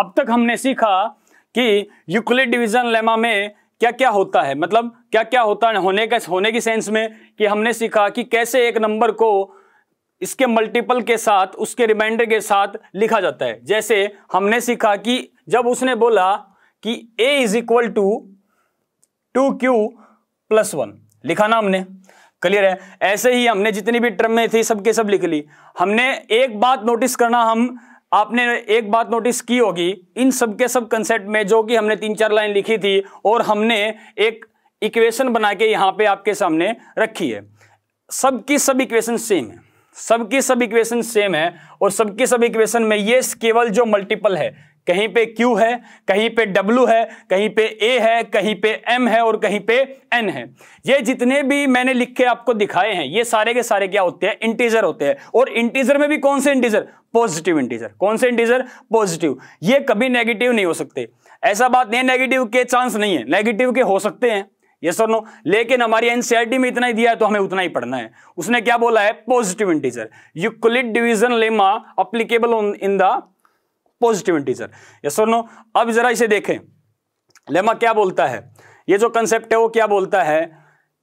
अब तक हमने सीखा कि यूक्लिड डिवीजन लेमा में क्या क्या होता है मतलब क्या क्या होता है होने का होने की सेंस में कि हमने सीखा कि कैसे एक नंबर को इसके मल्टीपल के साथ उसके रिमाइंडर के साथ लिखा जाता है जैसे हमने सीखा कि जब उसने बोला कि a is equal to two q plus one लिखा ना हमने क्लियर है ऐसे ही हमने जितनी भी ट्रम में थी सबके सब लिख ली हमने एक बात नोटिस करना हम आपने एक बात नोटिस की होगी इन सब के सब कंसेप्ट में जो कि हमने तीन चार लाइन लिखी थी और हमने एक इक्वेशन बना के यहाँ पे आपके सामने रखी है सब की सब इक्वेशन सेम है सब की सब इक्वेशन सेम है और सबकी सब इक्वेशन में ये केवल जो मल्टीपल है कहीं पे Q है कहीं पे W है कहीं पे A है कहीं पे M है और कहीं पे N है ये जितने भी मैंने लिख के आपको दिखाए हैं ये सारे के सारे क्या होते हैं इंटीजर होते हैं और इंटीजर में भी कौन से इंटीजर पॉजिटिव इंटीजर कौन से इंटीजर पॉजिटिव ये कभी नेगेटिव नहीं हो सकते ऐसा बात नहीं नेगेटिव के चांस नहीं है नेगेटिव के हो सकते हैं ये सर नो लेकिन हमारी एनसीआरटी में इतना ही दिया है तो हमें उतना ही पढ़ना है उसने क्या बोला है positive integer Euclid division lemma applicable in the positive integer yes और नो अब जरा इसे देखें लेमा क्या बोलता है ये जो कंसेप्ट है वो क्या बोलता है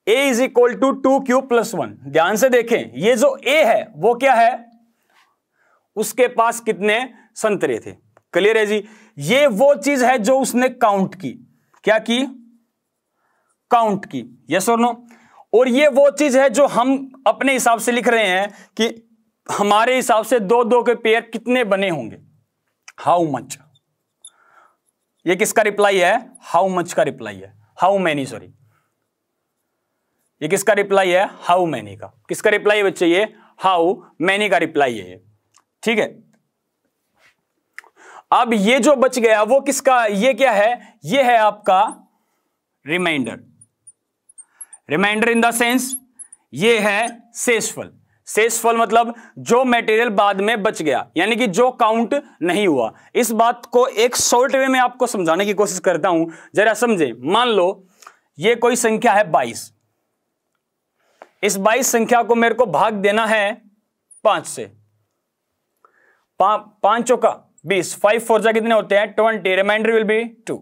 a is equal to two q plus one ध्यान से देखें ये जो ए है वो क्या है उसके पास कितने संतरे थे क्लियर है जी ये वो चीज है जो उसने काउंट की क्या की काउंट की यस और नो और ये वो चीज है जो हम अपने हिसाब से लिख रहे हैं कि हमारे हिसाब से दो दो के पेयर कितने बने होंगे हाउ मच ये किसका रिप्लाई है हाउ मच का रिप्लाई है हाउ मैनी सॉरी ये किसका रिप्लाई है हाउ मैनी का किसका रिप्लाई बच्चे ये हाउ मैनी का रिप्लाई है ये ठीक है अब ये जो बच गया वो किसका ये क्या है ये है आपका remainder remainder in the sense ये है सेसफल शेष फल मतलब जो मटेरियल बाद में बच गया यानी कि जो काउंट नहीं हुआ इस बात को एक शॉर्ट वे में आपको समझाने की कोशिश करता हूं जरा समझे मान लो ये कोई संख्या है बाईस इस बाईस संख्या को मेरे को भाग देना है पांच से पांचों का बीस फाइव फोर जा कितने होते हैं twenty remainder will be two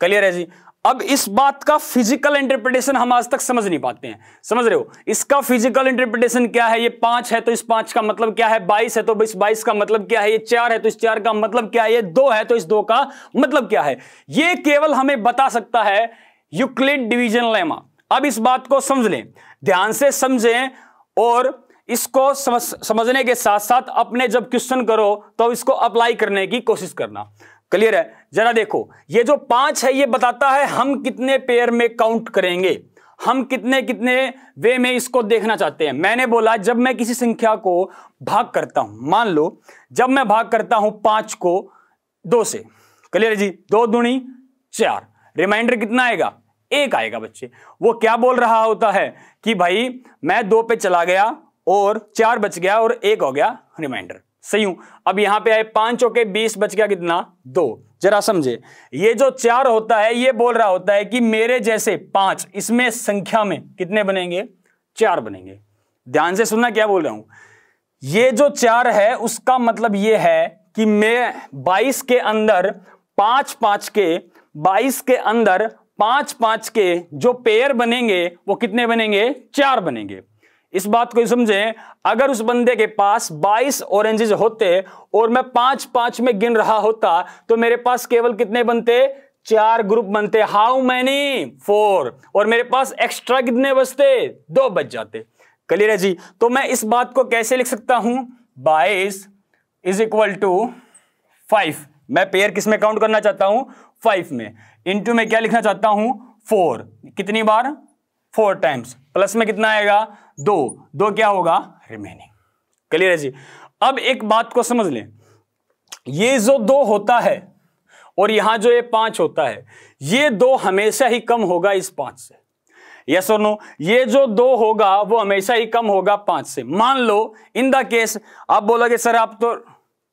clear है जी अब इस बात का फिजिकल इंटरप्रिटेशन हम आज तक समझ नहीं पाते हैं समझ रहे हो इसका फिजिकल इंटरप्रिटेशन क्या है ये पांच है तो इस पांच का मतलब क्या है बाईस है तो इस बाईस का मतलब क्या है ये चार है तो इस चार का मतलब क्या है ये दो है तो इस दो का मतलब क्या है ये केवल हमें बता सकता है यूक्लिड डिवीजन लेमा अब इस बात को समझ लें ध्यान से समझें और इसको समझ, समझने के साथ साथ अपने जब क्वेश्चन करो तो इसको अप्लाई करने की कोशिश करना क्लियर है जरा देखो ये जो पांच है ये बताता है हम कितने पेयर में काउंट करेंगे हम कितने कितने वे में इसको देखना चाहते हैं मैंने बोला जब मैं किसी संख्या को भाग करता हूं मान लो जब मैं भाग करता हूं पांच को दो से क्लियर है जी दो दुणी चार रिमाइंडर कितना आएगा एक आएगा बच्चे वो क्या बोल रहा होता है कि भाई मैं दो पे चला गया और चार बच गया और एक हो गया रिमाइंडर सही हूं अब यहां पे आए पांच चौके बीस बच गया कितना दो जरा समझे ये जो चार होता है ये बोल रहा होता है कि मेरे जैसे पांच इसमें संख्या में कितने बनेंगे चार बनेंगे ध्यान से सुनना क्या बोल रहा हूं ये जो चार है उसका मतलब ये है कि मैं बाईस के अंदर पांच पांच के बाईस के अंदर पांच पांच के जो पेयर बनेंगे वो कितने बनेंगे चार बनेंगे इस बात को समझें अगर उस बंदे के पास 22 ऑरेंजेस होते और मैं पांच पांच में गिन रहा होता तो मेरे पास केवल कितने बनते चार ग्रुप बनते हाउ मैनी फोर और मेरे पास एक्स्ट्रा कितने बचते दो बच जाते क्लियर है जी तो मैं इस बात को कैसे लिख सकता हूं बाईस इज इक्वल टू फाइव मैं पेयर किस में काउंट करना चाहता हूं फाइव में इंटू में क्या लिखना चाहता हूं फोर कितनी बार फोर टाइम्स प्लस में कितना आएगा दो दो क्या होगा रिमेनिंग क्लियर है जी अब एक बात को समझ लें ये जो दो होता है और यहां जो ये पांच होता है ये दो हमेशा ही कम होगा इस पांच से यस और नो ये जो दो होगा वो हमेशा ही कम होगा पांच से मान लो इन द केस आप बोलोगे सर आप तो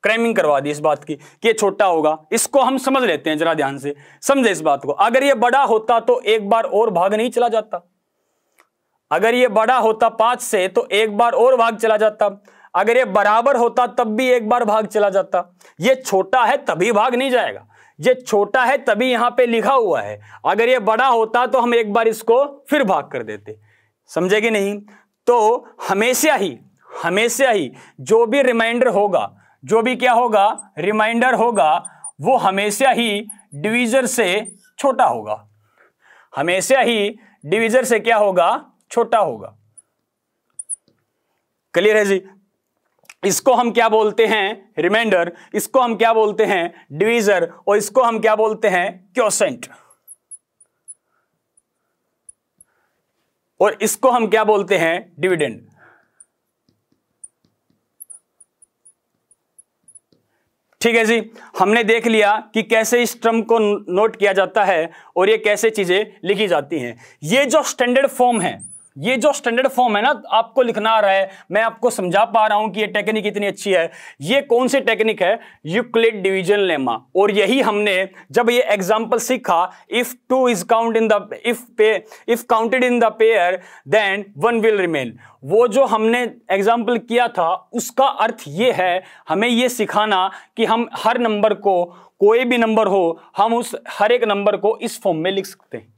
क्राइमिंग करवा दी इस बात की कि ये छोटा होगा इसको हम समझ लेते हैं जरा ध्यान से समझे इस बात को अगर ये बड़ा होता तो एक बार और भाग नहीं चला जाता अगर ये बड़ा होता पांच से तो एक बार और भाग चला जाता अगर ये बराबर होता तब भी एक बार भाग चला जाता ये छोटा है तभी भाग नहीं जाएगा ये छोटा है तभी यहां पे लिखा हुआ है अगर ये बड़ा होता तो हम एक बार इसको फिर भाग कर देते समझेगी नहीं तो हमेशा ही हमेशा ही जो भी रिमाइंडर होगा जो भी क्या होगा रिमाइंडर होगा वो हमेशा ही डिविजर से छोटा होगा हमेशा ही डिविजर से क्या होगा छोटा होगा क्लियर है जी इसको हम क्या बोलते हैं रिमाइंडर इसको हम क्या बोलते हैं डिवीजर और इसको हम क्या बोलते हैं क्योसेंट और इसको हम क्या बोलते हैं डिविडेंड ठीक है जी हमने देख लिया कि कैसे इस ट्रम को नोट किया जाता है और ये कैसे चीजें लिखी जाती हैं ये जो स्टैंडर्ड फॉर्म है ये जो स्टैंडर्ड फॉर्म है ना आपको लिखना आ रहा है मैं आपको समझा पा रहा हूं कि ये टेक्निक इतनी अच्छी है ये कौन सी टेक्निक है यूक्लिड डिवीजन लेमा और यही हमने जब ये एग्जांपल सीखा if two is count in the if पे if counted in the pair then one will remain वो जो हमने एग्जाम्पल किया था उसका अर्थ ये है हमें ये सिखाना कि हम हर नंबर को कोई भी नंबर हो हम उस हर एक नंबर को इस फॉर्म में लिख सकते हैं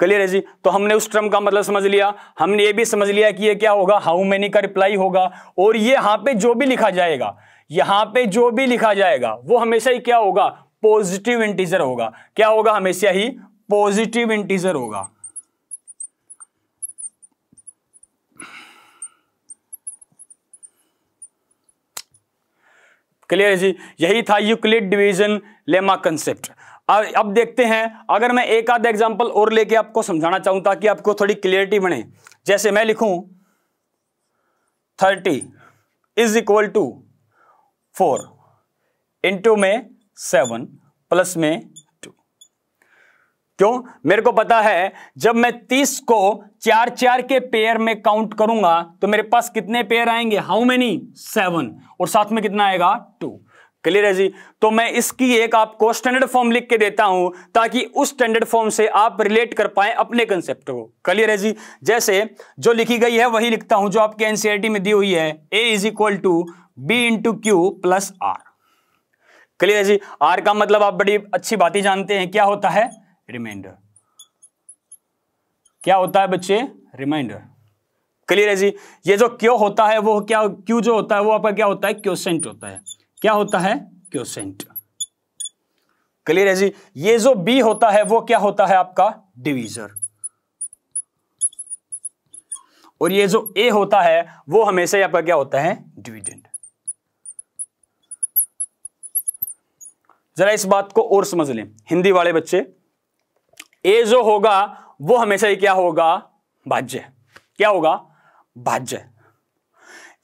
क्लियर है जी तो हमने उस टर्म का मतलब समझ लिया हमने ये भी समझ लिया कि ये क्या होगा हाउ मेनी का रिप्लाई होगा और ये यहां पे जो भी लिखा जाएगा यहां पे जो भी लिखा जाएगा वो हमेशा ही क्या होगा पॉजिटिव इंटीजर होगा क्या होगा हमेशा ही पॉजिटिव इंटीजर होगा क्लियर है जी यही था यूक्लिड डिवीजन लेमा कंसेप्ट अब देखते हैं अगर मैं एक आध एग्जाम्पल और लेके आपको समझाना चाहूं ताकि आपको थोड़ी क्लियरिटी बने जैसे मैं लिखूं thirty is equal to four into में सेवन प्लस में टू क्यों मेरे को पता है जब मैं तीस को चार चार के पेयर में काउंट करूंगा तो मेरे पास कितने पेयर आएंगे हाउ मेनी सेवन और साथ में कितना आएगा टू क्लियर है जी तो मैं इसकी एक आपको स्टैंडर्ड फॉर्म लिख के देता हूं ताकि उस स्टैंडर्ड फॉर्म से आप रिलेट कर पाए अपने कंसेप्ट को क्लियर है जी जैसे जो लिखी गई है वही लिखता हूं जो आपके एनसीआरटी e में दी हुई है a is equal to b into q plus r clear है जी आर का मतलब आप बड़ी अच्छी बात ही जानते हैं क्या होता है रिमाइंडर क्या होता है बच्चे रिमाइंडर क्लियर है जी ये जो क्यों होता है वो क्या क्यू जो होता है वो आपका क्या होता है क्वेश्चन होता है क्या होता है क्योसेंट क्लियर है जी ये जो बी होता है वो क्या होता है आपका डिवीजर और ये जो ए होता है वो हमेशा आपका क्या होता है डिविडेंड जरा इस बात को और समझ लें हिंदी वाले बच्चे ए जो होगा वो हमेशा ही क्या होगा भाज्य क्या होगा भाज्य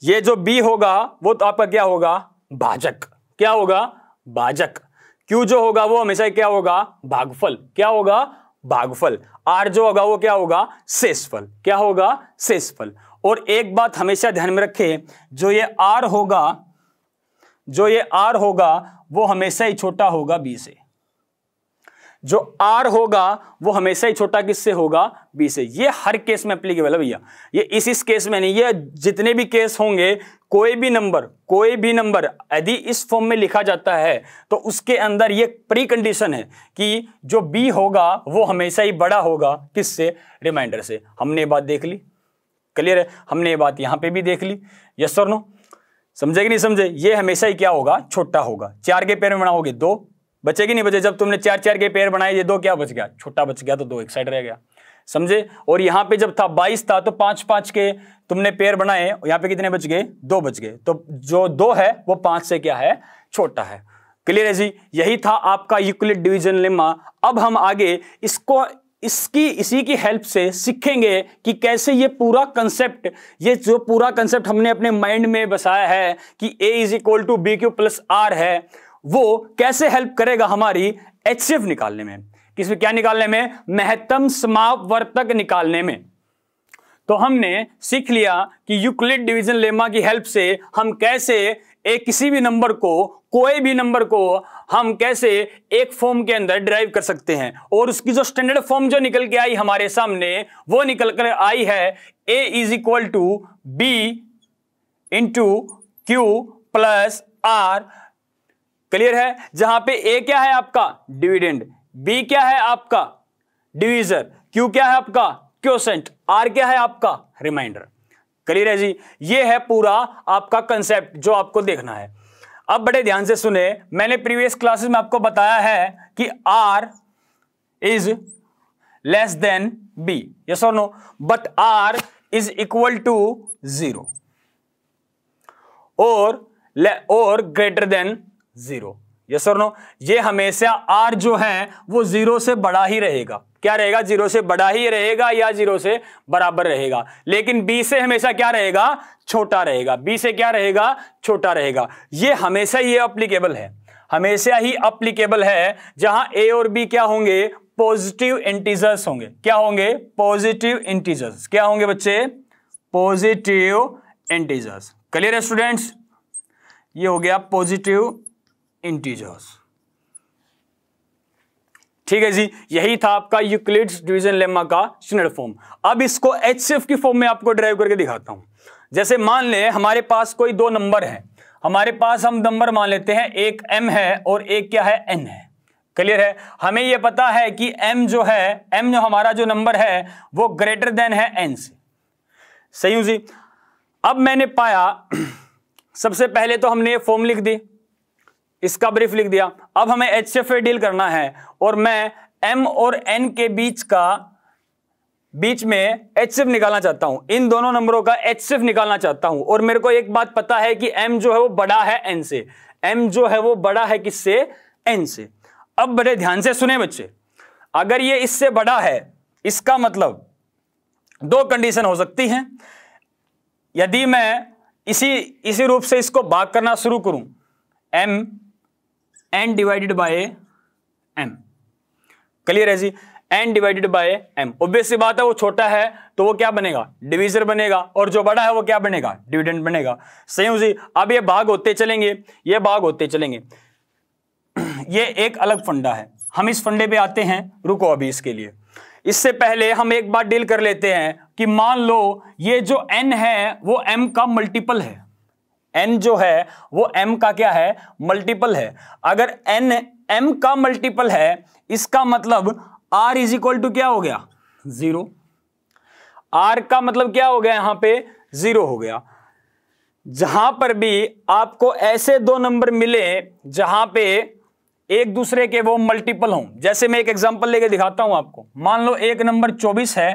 ये जो बी होगा वो तो आपका क्या होगा भाजक क्या होगा भाजक क्यू जो होगा वो हमेशा क्या होगा भागफल क्या होगा भागफल आर जो होगा वो क्या होगा शेषफल क्या होगा शेषफल और एक बात हमेशा ध्यान में रखें जो ये आर होगा जो ये आर होगा वो हमेशा ही छोटा होगा बी से जो आर होगा वो हमेशा ही छोटा किससे होगा बी से ये हर केस में अप्लीकेबल है भैया ये इस इस केस में नहीं ये जितने भी केस होंगे कोई भी नंबर कोई भी नंबर यदि इस फॉर्म में लिखा जाता है तो उसके अंदर ये प्री कंडीशन है कि जो बी होगा वो हमेशा ही बड़ा होगा किससे रिमाइंडर से हमने ये बात देख ली क्लियर है हमने ये बात यहाँ पे भी देख ली यस और नो समझे कि नहीं समझे ये हमेशा ही क्या होगा छोटा होगा चार के पेयर में बनाओगे दो बचे कि नहीं बचे जब तुमने चार चार के पेयर बनाए ये दो क्या बच गया छोटा बच गया तो दो एक साइड रह गया समझे और यहाँ पे जब था बाईस था तो पांच पांच के तुमने पेयर बनाए यहाँ पे कितने बच गए दो बच गए तो जो दो है वो पांच से क्या है छोटा है क्लियर है जी यही था आपका यूक्लिड डिवीजन लेमा अब हम आगे इसको इसकी इसी की हेल्प से सीखेंगे कि कैसे ये पूरा कंसेप्ट ये जो पूरा कंसेप्ट हमने अपने माइंड में बसाया है कि a is equal to b q plus r है वो कैसे हेल्प करेगा हमारी एच निकालने में किसमें क्या निकालने में महत्तम समावर्तक निकालने में तो हमने सीख लिया कि यूक्लिड डिवीजन लेमा की हेल्प से हम कैसे एक किसी भी नंबर को कोई भी नंबर को हम कैसे एक फॉर्म के अंदर ड्राइव कर सकते हैं और उसकी जो स्टैंडर्ड फॉर्म जो निकल के आई हमारे सामने वो निकल कर आई है a is equal to b into q plus r clear है जहां पे ए क्या है आपका डिविडेंड बी क्या है आपका डिविजर क्यू क्या है आपका क्योसेंट आर क्या है आपका रिमाइंडर क्लियर है जी ये है पूरा आपका कंसेप्ट जो आपको देखना है अब बड़े ध्यान से सुने मैंने प्रीवियस क्लासेस में आपको बताया है कि r is less than b yes और no but r is equal to zero और और ग्रेटर देन जीरो यस और नो ये हमेशा आर जो है वो जीरो से बड़ा ही रहेगा क्या रहेगा जीरो से बड़ा ही रहेगा या जीरो से बराबर रहेगा लेकिन बी से हमेशा क्या रहेगा छोटा रहेगा बी से क्या रहेगा छोटा रहेगा ये हमेशा ये अप्लीकेबल है हमेशा ही अप्लीकेबल है जहां ए और बी क्या होंगे पॉजिटिव इंटीजर्स होंगे क्या होंगे पॉजिटिव इंटीजर्स क्या होंगे बच्चे पॉजिटिव इंटीजर्स क्लियर है स्टूडेंट्स ये हो गया पॉजिटिव इंटीजर्स ठीक है जी यही था आपका यूक्लिड्स डिवीजन लेमा का स्टैंडर्ड फॉर्म अब इसको एच की फॉर्म में आपको ड्राइव करके दिखाता हूं जैसे मान ले हमारे पास कोई दो नंबर है हमारे पास हम नंबर मान लेते हैं एक एम है और एक क्या है एन है क्लियर है हमें यह पता है कि एम जो है एम जो हमारा जो नंबर है वो ग्रेटर देन है एन से सही हूं जी अब मैंने पाया सबसे पहले तो हमने ये फॉर्म लिख दी इसका ब्रीफ लिख दिया अब हमें एच एफ डील करना है और मैं एम और एन के बीच का बीच में एच निकालना चाहता हूं इन दोनों नंबरों का एच निकालना चाहता हूं और मेरे को एक बात पता है कि एम जो है वो बड़ा है एन से एम जो है वो बड़ा है किससे एन से अब बड़े ध्यान से सुने बच्चे अगर ये इससे बड़ा है इसका मतलब दो कंडीशन हो सकती है यदि मैं इसी इसी रूप से इसको बाग करना शुरू करूं m n divided by m clear है जी n divided by m obvious बात है वो छोटा है तो वो क्या बनेगा डिविजर बनेगा और जो बड़ा है वो क्या बनेगा डिविडेंड बनेगा सही जी अब ये भाग होते चलेंगे ये भाग होते चलेंगे ये एक अलग फंडा है हम इस फंडे पे आते हैं रुको अभी इसके लिए इससे पहले हम एक बार डील कर लेते हैं कि मान लो ये जो एन है वो एम का मल्टीपल है एन जो है वो एम का क्या है मल्टीपल है अगर एन एम का मल्टीपल है इसका मतलब आर इज इक्वल टू क्या हो गया जीरो आर का मतलब क्या हो गया यहां पे जीरो हो गया जहां पर भी आपको ऐसे दो नंबर मिले जहां पे एक दूसरे के वो मल्टीपल हों जैसे मैं एक एग्जांपल लेके दिखाता हूं आपको मान लो एक नंबर चौबीस है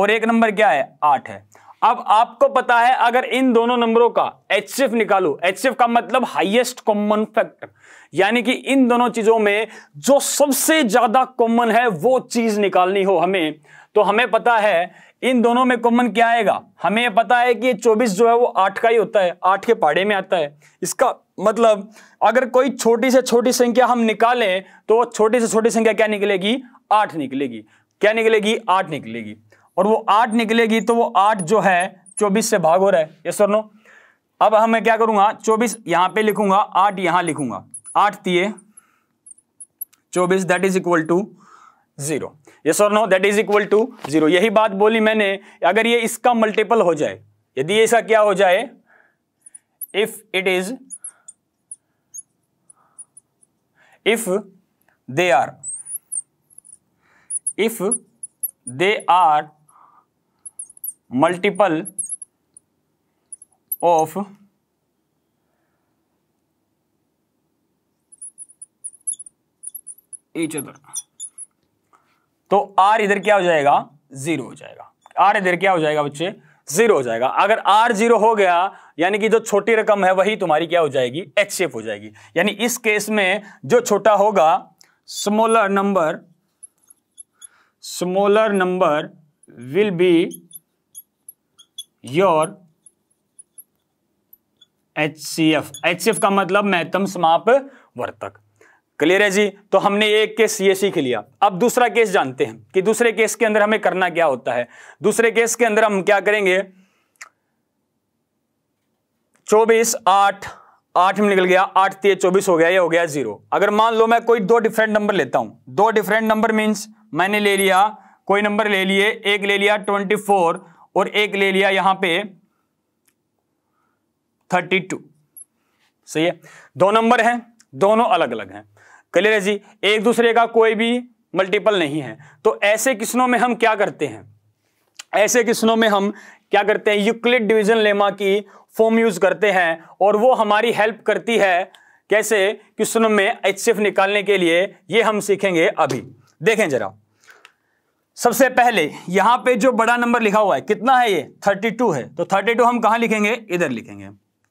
और एक नंबर क्या है आठ है अब आपको पता है अगर इन दोनों नंबरों का एच निकालू एच का मतलब हाईएस्ट कॉमन फैक्टर यानी कि इन दोनों चीजों में जो सबसे ज्यादा कॉमन है वो चीज निकालनी हो हमें तो हमें पता है इन दोनों में कॉमन क्या आएगा हमें पता है कि ये चौबीस जो है वो आठ का ही होता है आठ के पहाड़े में आता है इसका मतलब अगर कोई छोटी से छोटी संख्या हम निकालें तो छोटी से छोटी संख्या क्या निकलेगी आठ निकलेगी क्या निकलेगी आठ निकलेगी और वो आठ निकलेगी तो वो आठ जो है चौबीस से भाग हो रहा है ये और नो अब हम मैं क्या करूंगा चौबीस यहां पे लिखूंगा आठ यहां लिखूंगा आठ तीए चौबीस that is equal to zero ये और no that is equal to zero यही बात बोली मैंने अगर ये इसका मल्टीपल हो जाए यदि ऐसा क्या हो जाए if it is if they are if they are multiple of each other तो आर इधर क्या हो जाएगा जीरो हो जाएगा आर इधर क्या हो जाएगा बच्चे जीरो हो जाएगा अगर आर जीरो हो गया यानी कि जो छोटी रकम है वही तुम्हारी क्या हो जाएगी एच एफ हो जाएगी यानी इस केस में जो छोटा होगा smaller number smaller number will be your H C F H C F का मतलब महत्तम समाप वर्तक क्लियर है जी तो हमने एक केस ये सीख लिया अब दूसरा केस जानते हैं कि दूसरे केस के अंदर हमें करना क्या होता है दूसरे केस के अंदर हम क्या करेंगे चौबीस आठ आठ में निकल गया आठ तीय चौबीस हो गया ये हो गया जीरो अगर मान लो मैं कोई दो डिफरेंट नंबर लेता हूं दो डिफरेंट नंबर मीन्स मैंने ले लिया कोई नंबर ले लिए एक ले लिया ट्वेंटी फोर और एक ले लिया यहां पे थर्टी टू सही है दो नंबर हैं दोनों अलग अलग हैं क्लियर है जी एक दूसरे का कोई भी मल्टीपल नहीं है तो ऐसे किस्नों में हम क्या करते हैं ऐसे किस्नों में हम क्या करते हैं यूक्लिड डिवीजन लेमा की फॉर्म यूज करते हैं और वो हमारी हेल्प करती है कैसे किस्नों में एच निकालने के लिए ये हम सीखेंगे अभी देखें जरा सबसे पहले यहां पे जो बड़ा नंबर लिखा हुआ है कितना है ये 32 है तो 32 हम कहा लिखेंगे इधर लिखेंगे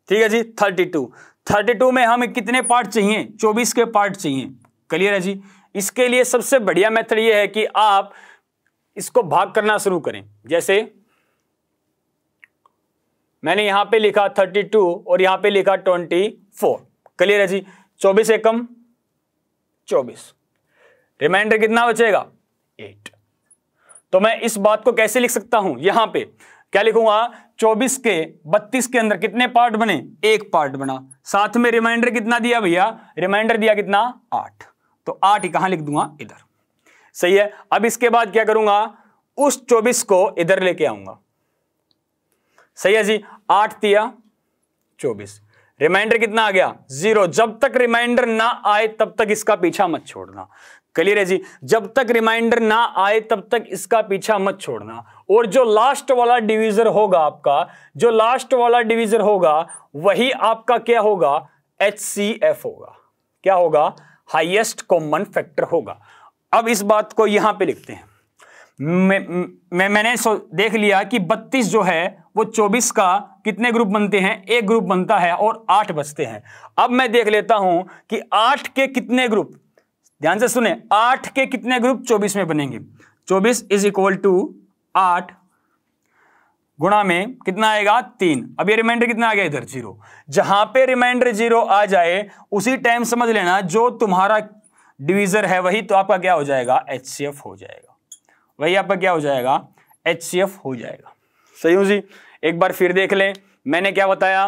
ठीक है जी 32 32 में हमें कितने पार्ट चाहिए 24 के पार्ट चाहिए क्लियर है जी इसके लिए सबसे बढ़िया मेथड ये है कि आप इसको भाग करना शुरू करें जैसे मैंने यहां पे लिखा 32 और यहां पे लिखा 24 क्लियर है जी 24 एकम 24 रिमाइंडर कितना बचेगा एट तो मैं इस बात को कैसे लिख सकता हूं यहां पे क्या लिखूंगा 24 के 32 के अंदर कितने पार्ट बने एक पार्ट बना साथ में रिमाइंडर कितना दिया भैया रिमाइंडर दिया कितना आठ तो आठ ही कहां लिख दूंगा इधर सही है अब इसके बाद क्या करूंगा उस 24 को इधर लेके आऊंगा सही है जी आठ दिया चौबीस रिमाइंडर कितना आ गया जीरो जब तक रिमाइंडर ना आए तब तक इसका पीछा मत छोड़ना क्लियर है जी जब तक रिमाइंडर ना आए तब तक इसका पीछा मत छोड़ना और जो लास्ट वाला डिवीजर होगा आपका जो लास्ट वाला डिवीजर होगा वही आपका क्या होगा एच होगा क्या होगा हाईएस्ट कॉमन फैक्टर होगा अब इस बात को यहां पे लिखते हैं मैं, मैं मैंने देख लिया कि 32 जो है वो 24 का कितने ग्रुप बनते हैं एक ग्रुप बनता है और आठ बचते हैं अब मैं देख लेता हूं कि आठ के कितने ग्रुप ध्यान से सुने आठ के कितने ग्रुप चौबीस में बनेंगे चौबीस इज इक्वल टू आठ गुणा में कितना आएगा तीन अब ये रिमाइंडर कितना आ गया इधर जीरो जहां पे रिमाइंडर जीरो आ जाए उसी टाइम समझ लेना जो तुम्हारा डिवीजर है वही तो आपका क्या हो जाएगा एच हो जाएगा वही आपका क्या हो जाएगा एच हो जाएगा सही हो जी एक बार फिर देख लें मैंने क्या बताया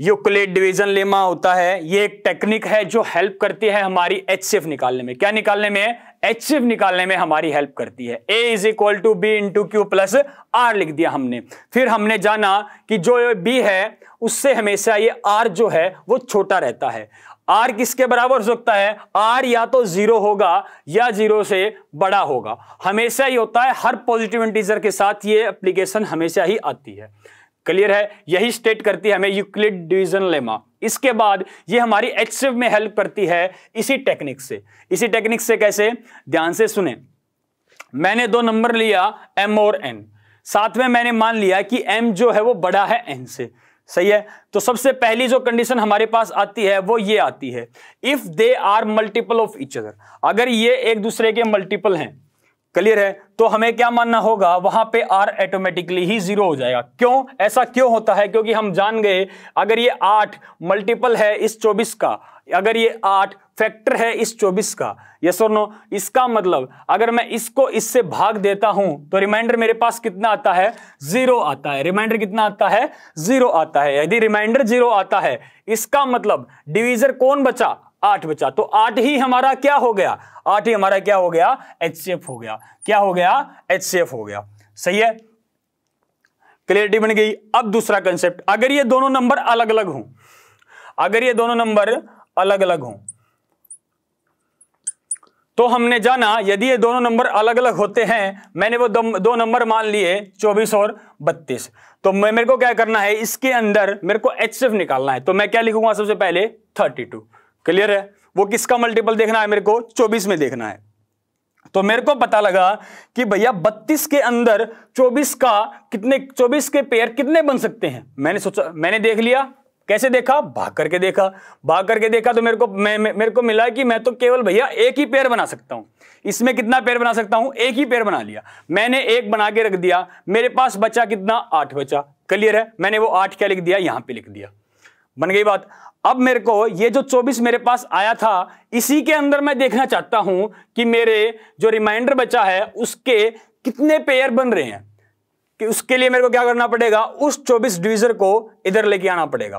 यूक्लिड डिवीजन लेमा होता है ये एक टेक्निक है जो हेल्प करती है हमारी एच निकालने में क्या निकालने में एच निकालने में हमारी हेल्प करती है a is equal to b into q plus r लिख दिया हमने फिर हमने जाना कि जो बी है उससे हमेशा ये आर जो है वो छोटा रहता है आर किसके बराबर हो सकता है आर या तो जीरो होगा या जीरो से बड़ा होगा हमेशा ही होता है हर पॉजिटिव इंटीजर के साथ ये एप्लीकेशन हमेशा ही आती है क्लियर है यही स्टेट करती है हमें यूक्लिड डिवीजन लेमा इसके बाद ये हमारी एच में हेल्प करती है इसी टेक्निक से इसी टेक्निक से कैसे ध्यान से सुने मैंने दो नंबर लिया एम और एन साथ में मैंने मान लिया कि एम जो है वो बड़ा है एन से सही है तो सबसे पहली जो कंडीशन हमारे पास आती है वो ये आती है if they are multiple of each other अगर ये एक दूसरे के मल्टीपल हैं क्लियर है तो हमें क्या मानना होगा वहां पे आर ऑटोमेटिकली ही जीरो हो जाएगा क्यों ऐसा क्यों होता है क्योंकि हम जान गए अगर ये आठ मल्टीपल है इस चौबीस का अगर ये आठ फैक्टर है इस चौबीस का ये और नो इसका मतलब अगर मैं इसको इससे भाग देता हूं तो रिमाइंडर मेरे पास कितना आता है जीरो आता है रिमाइंडर कितना आता है जीरो आता है यदि रिमाइंडर जीरो आता है इसका मतलब डिवीजर कौन बचा आठ बचा तो आठ ही हमारा क्या हो गया आठ ही हमारा क्या हो गया एच हो गया क्या हो गया एच हो गया सही है क्लियरिटी बन गई अब दूसरा कंसेप्ट अगर ये दोनों नंबर अलग अलग हों अगर ये दोनों नंबर अलग अलग हों तो हमने जाना यदि ये दोनों नंबर अलग अलग होते हैं मैंने वो दो, दो नंबर मान लिए 24 और 32 तो मेरे को क्या करना है इसके अंदर मेरे को एच निकालना है तो मैं क्या लिखूंगा सबसे पहले 32 क्लियर है वो किसका मल्टीपल देखना है मेरे को चौबीस में देखना है तो मेरे को पता लगा कि भैया 32 के अंदर 24 का कितने 24 के पेयर कितने बन सकते हैं मैंने सोचा मैंने देख लिया कैसे देखा भाग करके देखा भाग करके देखा तो मेरे को मैं मेरे को मिला कि मैं तो केवल भैया एक ही पेयर बना सकता हूं इसमें कितना पेयर बना सकता हूं एक ही पेयर बना लिया मैंने एक बना के रख दिया मेरे पास बचा कितना आठ बचा क्लियर है मैंने वो आठ क्या लिख दिया यहां पे लिख दिया बन गई बात अब मेरे को ये जो 24 मेरे पास आया था इसी के अंदर मैं देखना चाहता हूं कि मेरे जो रिमाइंडर बचा है उसके कितने पेयर बन रहे हैं कि उसके लिए मेरे को क्या करना पड़ेगा उस 24 डिवीजर को इधर लेके आना पड़ेगा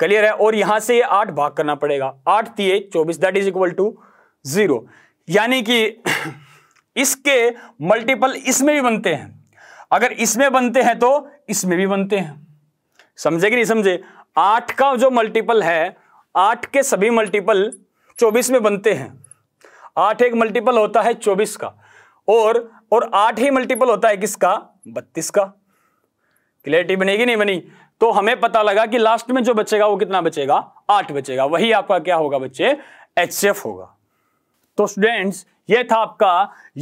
क्लियर है और यहां से ये आठ भाग करना पड़ेगा आठ थी चौबीस that is equal to zero यानी कि इसके मल्टीपल इसमें भी बनते हैं अगर इसमें बनते हैं तो इसमें भी बनते हैं समझे कि नहीं समझे आठ का जो मल्टीपल है आठ के सभी मल्टीपल चौबीस में बनते हैं आठ एक मल्टीपल होता है चौबीस का और और आठ ही मल्टीपल होता है किसका बत्तीस का क्लियरिटी बनेगी नहीं बनी तो हमें पता लगा कि लास्ट में जो बचेगा वो कितना बचेगा आठ बचेगा वही आपका क्या होगा बच्चे एच होगा तो स्टूडेंट्स ये था आपका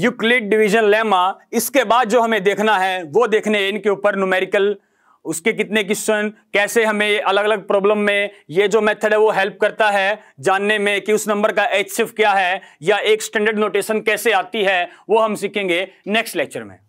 यूक्लिड डिवीजन लेमा इसके बाद जो हमें देखना है वो देखने इनके ऊपर न्यूमेरिकल उसके कितने क्वेश्चन कैसे हमें अलग अलग प्रॉब्लम में ये जो मेथड है वो हेल्प करता है जानने में कि उस नंबर का एच क्या है या एक स्टैंडर्ड नोटेशन कैसे आती है वो हम सीखेंगे नेक्स्ट लेक्चर में